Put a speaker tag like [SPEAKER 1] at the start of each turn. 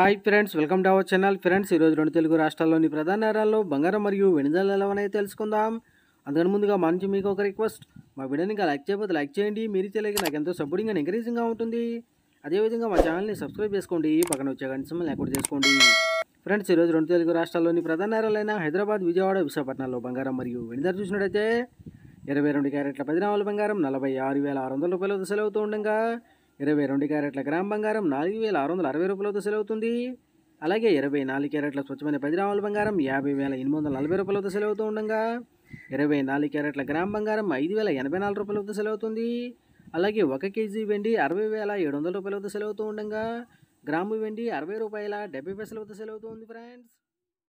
[SPEAKER 1] hi friends welcome to our channel friends ఈరోజు రెండు తెలుగు రాష్ట్రాల్లోని ప్రధాన నగరాల్లో బంగారం మరియు వెనుదల లవనే తెలుసుకుందాం అందుకని ముందుగా మంచి మీకు ఒక రిక్వెస్ట్ మా వీడియోని ఇంకా లైక్ చేయబోతే లైక్ చేయండి మీరు తెలియక నాకు ఎంతో సపోర్టింగ్ అండ్ ఎంకరేజింగ్గా ఉంటుంది అదేవిధంగా మా ఛానల్ని సబ్స్క్రైబ్ చేసుకోండి పక్కన వచ్చే గంట లేకుండా చేసుకోండి ఫ్రెండ్స్ ఈరోజు రెండు తెలుగు రాష్ట్రాల్లోని ప్రధాన నగరాలైన హైదరాబాద్ విజయవాడ విశాఖపట్నంలో బంగారం మరియు వెనుదల చూసినట్టయితే ఇరవై రెండు క్యారెట్ల పది నాలుగు బంగారం నలభై ఆరు వేల ఆరు వందల రూపాయలు సెలవుతూ ఉండగా ఇరవై రెండు క్యారెట్ల గ్రామ్ బంగారం నాలుగు వేల ఆరు వందల అరవై రూపాయలతో సెలవుతుంది అలాగే ఇరవై నాలుగు క్యారెట్ల స్వచ్ఛమైన పది గ్రాముల బంగారం యాభై వేల ఎనిమిది వందల నలభై రూపాయలతో సెలవుతూ ఉండగా ఇరవై నాలుగు క్యారెట్ల గ్రామ్ బంగారం ఐదు వేల ఎనభై నాలుగు రూపాయలతో సెలవుతుంది అలాగే ఒక కేజీ వెండి అరవై వేల ఏడు వందల రూపాయలతో సెలవుతూ ఉండగా గ్రాము వెండి అరవై రూపాయల డెబ్బై పైసలతో సెలవుతుంది ఫ్రెండ్స్